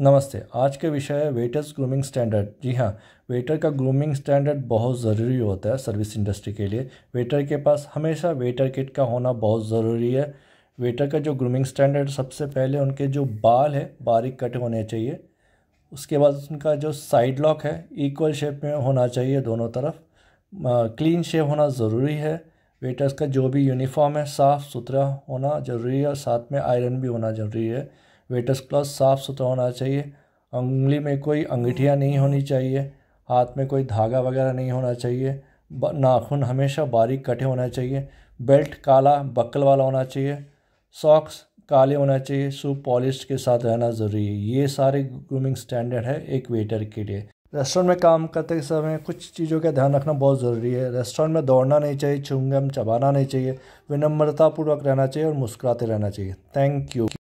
नमस्ते आज के विषय है वेटर्स ग्रूमिंग स्टैंडर्ड जी हाँ वेटर का ग्रूमिंग स्टैंडर्ड बहुत ज़रूरी होता है सर्विस इंडस्ट्री के लिए वेटर के पास हमेशा वेटर किट का होना बहुत ज़रूरी है वेटर का जो ग्रूमिंग स्टैंडर्ड सबसे पहले उनके जो बाल है बारीक कट होने चाहिए उसके बाद उनका जो साइड लॉक है इक्वल शेप में होना चाहिए दोनों तरफ क्लीन शेप होना ज़रूरी है वेटर्स का जो भी यूनिफॉर्म है साफ़ सुथरा होना ज़रूरी है और साथ में आयरन भी होना ज़रूरी है वेटर्स क्लॉथ साफ़ सुथरा होना चाहिए उंगली में कोई अंगीठियाँ नहीं होनी चाहिए हाथ में कोई धागा वगैरह नहीं होना चाहिए नाखून हमेशा बारीक कटे होना चाहिए बेल्ट काला बक्कल वाला होना चाहिए सॉक्स काले होना चाहिए सूप पॉलिश के साथ रहना ज़रूरी है ये सारे ग्रूमिंग स्टैंडर्ड है एक वेटर के लिए रेस्टोरेंट में काम करते समय कुछ चीज़ों का ध्यान रखना बहुत ज़रूरी है रेस्टोरेंट में दौड़ना नहीं चाहिए चुंगम चबाना नहीं चाहिए विनम्रतापूर्वक रहना चाहिए और मुस्कुराते रहना चाहिए थैंक यू